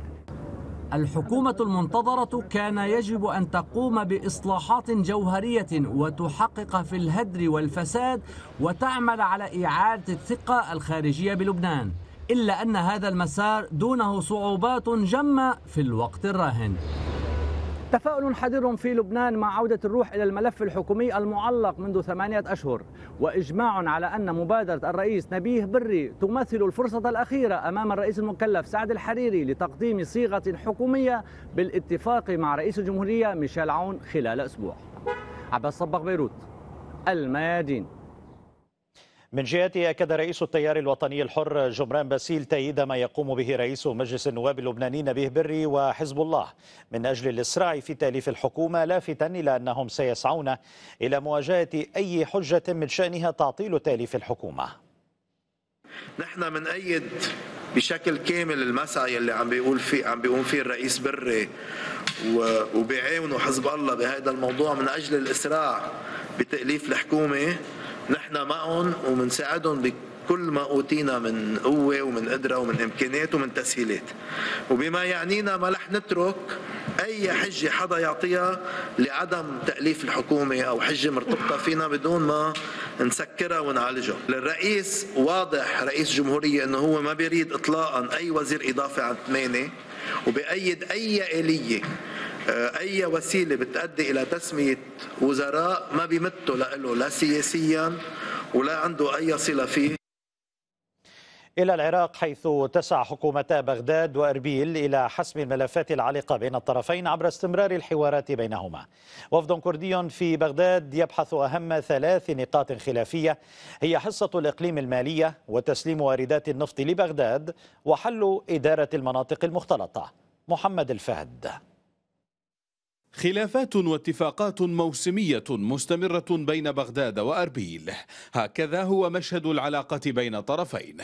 الحكومة المنتظرة كان يجب أن تقوم بإصلاحات جوهرية وتحقق في الهدر والفساد وتعمل على إعادة الثقة الخارجية بلبنان إلا أن هذا المسار دونه صعوبات جمة في الوقت الراهن تفاؤل حذر في لبنان مع عودة الروح إلى الملف الحكومي المعلق منذ ثمانية أشهر وإجماع على أن مبادرة الرئيس نبيه بري تمثل الفرصة الأخيرة أمام الرئيس المكلف سعد الحريري لتقديم صيغة حكومية بالاتفاق مع رئيس الجمهورية ميشيل عون خلال أسبوع عباس صباغ بيروت الميادين من جهته أكد رئيس التيار الوطني الحر جمران باسيل تأييد ما يقوم به رئيس مجلس النواب اللبناني نبيه بري وحزب الله من أجل الإسراع في تأليف الحكومة لافتا إلى أنهم سيسعون إلى مواجهة أي حجة من شأنها تعطيل تأليف الحكومة نحن منأيد بشكل كامل المسعى يلي عم بيقول فيه عم بيقوم فيه الرئيس بري وبيعاونوا حزب الله بهذا الموضوع من اجل الاسراع بتاليف الحكومه نحن معهم ومنساعدهم بكل ما اوتينا من قوه ومن قدره ومن امكانيات ومن تسهيلات وبما يعنينا ما رح نترك اي حجه حدا يعطيها لعدم تاليف الحكومه او حجه مرتبطه فينا بدون ما نسكرها ونعالجها للرئيس واضح رئيس جمهوريه انه هو ما بيريد اطلاقا اي وزير اضافي عن ثمانيه وبأيد اي اليه اي وسيله بتؤدي الى تسميه وزراء ما بيمتوا له لا سياسيا ولا عنده اي صله فيه إلى العراق حيث تسعى حكومتا بغداد وأربيل إلى حسم الملفات العالقة بين الطرفين عبر استمرار الحوارات بينهما وفد كردي في بغداد يبحث أهم ثلاث نقاط خلافية هي حصة الإقليم المالية وتسليم واردات النفط لبغداد وحل إدارة المناطق المختلطة محمد الفهد خلافات واتفاقات موسمية مستمرة بين بغداد وأربيل هكذا هو مشهد العلاقة بين طرفين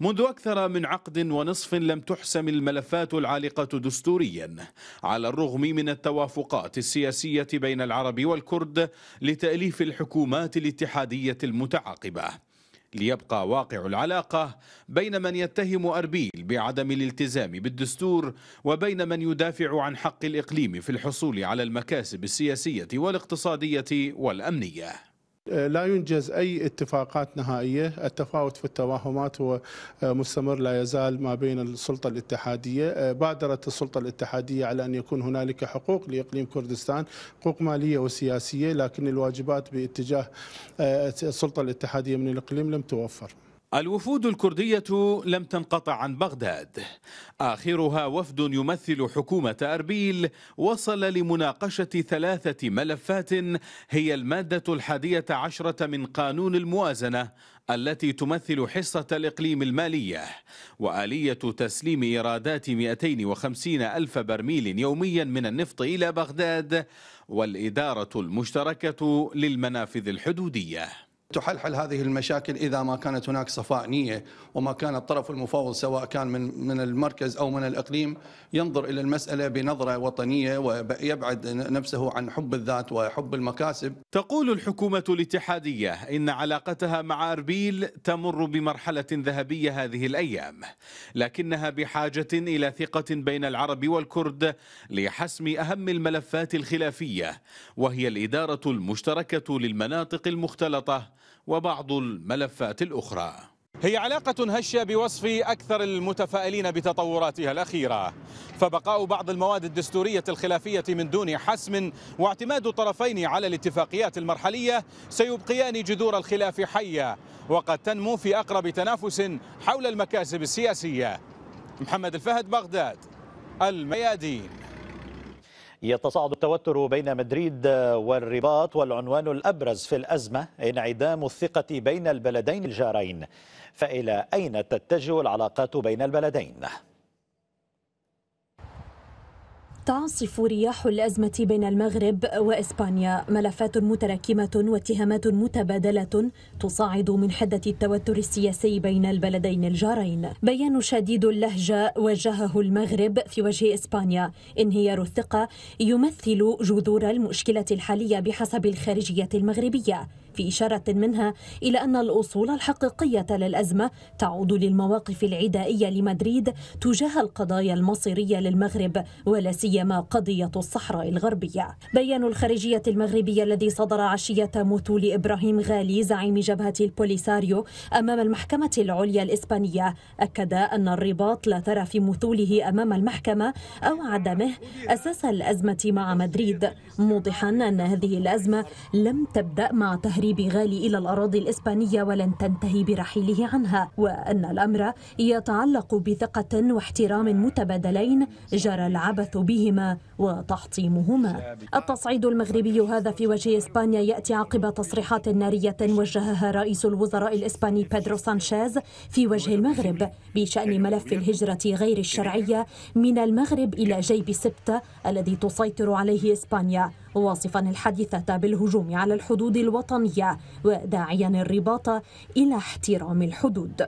منذ أكثر من عقد ونصف لم تحسم الملفات العالقة دستوريا على الرغم من التوافقات السياسية بين العرب والكرد لتأليف الحكومات الاتحادية المتعاقبة ليبقى واقع العلاقة بين من يتهم أربيل بعدم الالتزام بالدستور وبين من يدافع عن حق الإقليم في الحصول على المكاسب السياسية والاقتصادية والأمنية آه، لا ينجز أي اتفاقات نهائية التفاوت في التوهمات هو آه، مستمر لا يزال ما بين السلطة الاتحادية آه، بادرت السلطة الاتحادية على أن يكون هنالك حقوق لإقليم كردستان حقوق مالية وسياسية لكن الواجبات باتجاه السلطة الاتحادية من الإقليم لم توفر الوفود الكردية لم تنقطع عن بغداد آخرها وفد يمثل حكومة أربيل وصل لمناقشة ثلاثة ملفات هي المادة الحادية عشرة من قانون الموازنة التي تمثل حصة الإقليم المالية وآلية تسليم إيرادات 250 ألف برميل يوميا من النفط إلى بغداد والإدارة المشتركة للمنافذ الحدودية تحلحل هذه المشاكل اذا ما كانت هناك صفاء نيه وما كان الطرف المفاوض سواء كان من من المركز او من الاقليم ينظر الى المساله بنظره وطنيه ويبعد نفسه عن حب الذات وحب المكاسب. تقول الحكومه الاتحاديه ان علاقتها مع اربيل تمر بمرحله ذهبيه هذه الايام، لكنها بحاجه الى ثقه بين العرب والكرد لحسم اهم الملفات الخلافيه وهي الاداره المشتركه للمناطق المختلطه وبعض الملفات الأخرى هي علاقة هشة بوصف أكثر المتفائلين بتطوراتها الأخيرة فبقاء بعض المواد الدستورية الخلافية من دون حسم واعتماد الطرفين على الاتفاقيات المرحلية سيبقيان جذور الخلاف حية وقد تنمو في أقرب تنافس حول المكاسب السياسية محمد الفهد بغداد الميادين يتصاعد التوتر بين مدريد والرباط والعنوان الأبرز في الأزمة انعدام الثقة بين البلدين الجارين فإلى أين تتجه العلاقات بين البلدين؟ تعصف رياح الأزمة بين المغرب وإسبانيا ملفات متراكمة واتهامات متبادلة تصاعد من حدة التوتر السياسي بين البلدين الجارين بيان شديد اللهجة وجهه المغرب في وجه إسبانيا انهيار الثقة يمثل جذور المشكلة الحالية بحسب الخارجية المغربية في إشارة منها إلى أن الأصول الحقيقية للأزمة تعود للمواقف العدائية لمدريد تجاه القضايا المصيرية للمغرب ولا سيما قضية الصحراء الغربية بيان الخارجية المغربية الذي صدر عشية مثول إبراهيم غالي زعيم جبهة البوليساريو أمام المحكمة العليا الإسبانية أكد أن الرباط لا ترى في مثوله أمام المحكمة أو عدمه أساس الأزمة مع مدريد موضحا أن هذه الأزمة لم تبدأ مع تهريب العربي بغالي إلى الأراضي الإسبانية ولن تنتهي برحيله عنها وأن الأمر يتعلق بثقة واحترام متبادلين جرى العبث بهما وتحطيمهما التصعيد المغربي هذا في وجه إسبانيا يأتي عقب تصريحات نارية وجهها رئيس الوزراء الإسباني بيدرو سانشيز في وجه المغرب بشأن ملف الهجرة غير الشرعية من المغرب إلى جيب سبتة الذي تسيطر عليه إسبانيا واصفا الحادثة بالهجوم على الحدود الوطنية وداعيا الرباط إلى احترام الحدود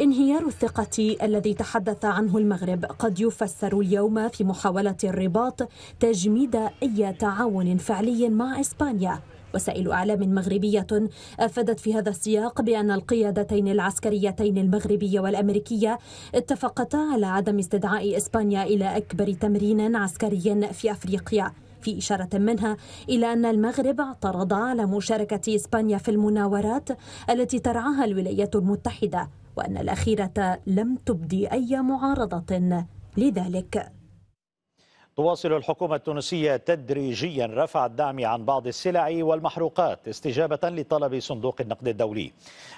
انهيار الثقة الذي تحدث عنه المغرب قد يفسر اليوم في محاولة الرباط تجميد أي تعاون فعلي مع إسبانيا وسائل أعلام مغربية أفادت في هذا السياق بأن القيادتين العسكريتين المغربية والأمريكية اتفقتا على عدم استدعاء إسبانيا إلى أكبر تمرين عسكري في أفريقيا في إشارة منها إلى أن المغرب اعترض على مشاركة إسبانيا في المناورات التي ترعاها الولايات المتحدة وأن الأخيرة لم تبدي أي معارضة لذلك تواصل الحكومة التونسية تدريجيا رفع الدعم عن بعض السلع والمحروقات استجابة لطلب صندوق النقد الدولي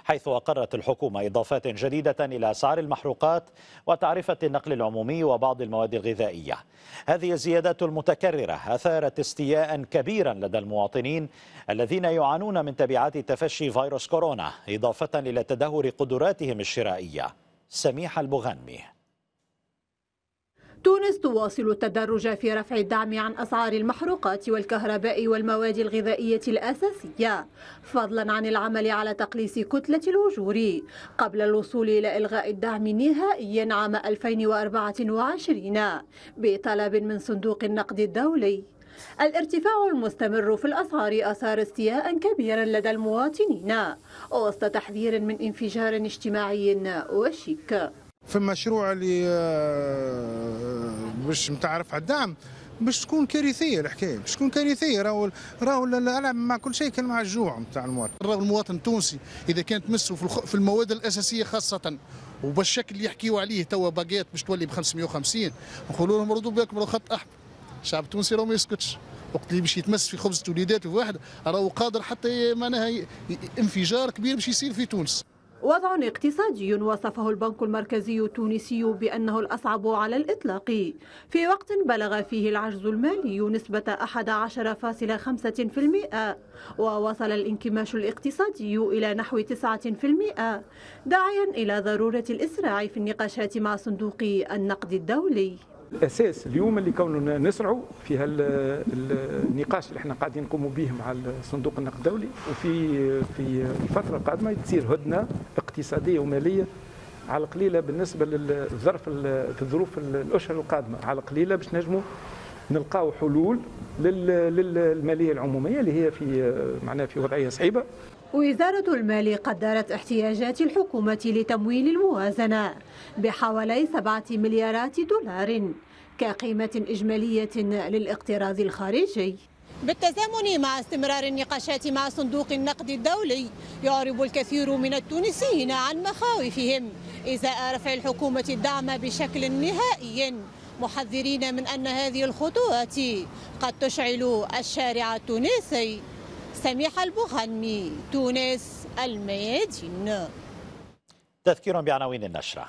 حيث أقرت الحكومة إضافات جديدة إلى أسعار المحروقات وتعرفة النقل العمومي وبعض المواد الغذائية هذه الزيادات المتكررة أثارت استياء كبيرا لدى المواطنين الذين يعانون من تبعات تفشي فيروس كورونا إضافة إلى تدهور قدراتهم الشرائية سميح البغنمي تونس تواصل التدرج في رفع الدعم عن أسعار المحروقات والكهرباء والمواد الغذائية الأساسية فضلا عن العمل على تقليص كتلة الأجور قبل الوصول إلى إلغاء الدعم نهائيا عام 2024 بطلب من صندوق النقد الدولي الارتفاع المستمر في الأسعار أثار استياء كبيرا لدى المواطنين وسط تحذير من انفجار اجتماعي وشيك في مشروع اللي آه، باش نتاع رفع الدعم باش تكون كارثيه الحكايه باش تكون كارثيه راهو راهو العلم مع كل شيء كان مع الجوع نتاع المواطن راهو المواطن التونسي اذا كانت تمسه في المواد الاساسيه خاصه وبالشكل اللي يحكيوا عليه توا باقيات باش تولي ب 550 نقولوا لهم ردوا بالكم راهو خط احمر الشعب التونسي راهو ما يسكتش وقت اللي باش يتمس في خبز وليداته واحده راهو قادر حتى معناها انفجار كبير باش يصير في تونس وضع اقتصادي وصفه البنك المركزي التونسي بأنه الأصعب على الإطلاق في وقت بلغ فيه العجز المالي نسبة 11.5% ووصل الانكماش الاقتصادي إلى نحو 9% داعيا إلى ضرورة الإسراع في النقاشات مع صندوق النقد الدولي الاساس اليوم اللي كونوا نسرعوا في النقاش اللي احنا قاعدين نقوموا به مع الصندوق النقد الدولي وفي في الفتره القادمه تصير هدنه اقتصاديه وماليه على قليله بالنسبه للظرف في الظروف الاشهر القادمه على قليله باش نجموا نلقاو حلول للماليه العموميه اللي هي في معناها في وضعيه صعيبه وزاره المال قدرت احتياجات الحكومه لتمويل الموازنه بحوالي 7 مليارات دولار كقيمة إجمالية للاقتراض الخارجي بالتزامن مع استمرار النقاشات مع صندوق النقد الدولي يعرب الكثير من التونسيين عن مخاوفهم إزاء رفع الحكومة الدعم بشكل نهائي محذرين من أن هذه الخطوات قد تشعل الشارع التونسي سميح البغنمي تونس الميادين تذكير بعناوين النشره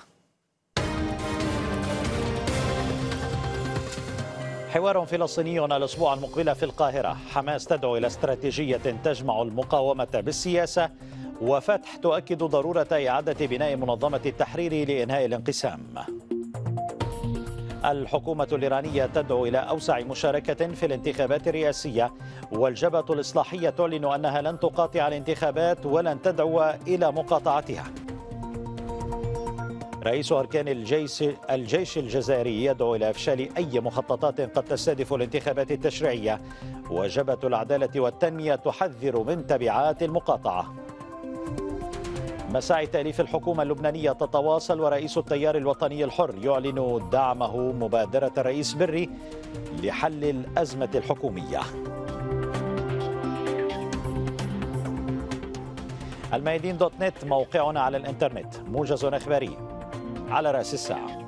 حوار فلسطيني الأسبوع المقبل في القاهرة حماس تدعو إلى استراتيجية تجمع المقاومة بالسياسة وفتح تؤكد ضرورة إعادة بناء منظمة التحرير لإنهاء الانقسام الحكومة الإيرانية تدعو إلى أوسع مشاركة في الانتخابات الرئاسية والجبهة الإصلاحية تعلن أنها لن تقاطع الانتخابات ولن تدعو إلى مقاطعتها رئيس أركان الجيش, الجيش الجزائري يدعو إلى إفشال أي مخططات قد تستهدف الانتخابات التشريعية وجبة العدالة والتنمية تحذر من تبعات المقاطعة مساعي تأليف الحكومة اللبنانية تتواصل ورئيس التيار الوطني الحر يعلن دعمه مبادرة الرئيس بري لحل الأزمة الحكومية الميادين دوت نت موقعنا على الانترنت موجز اخباري على رأس الساعة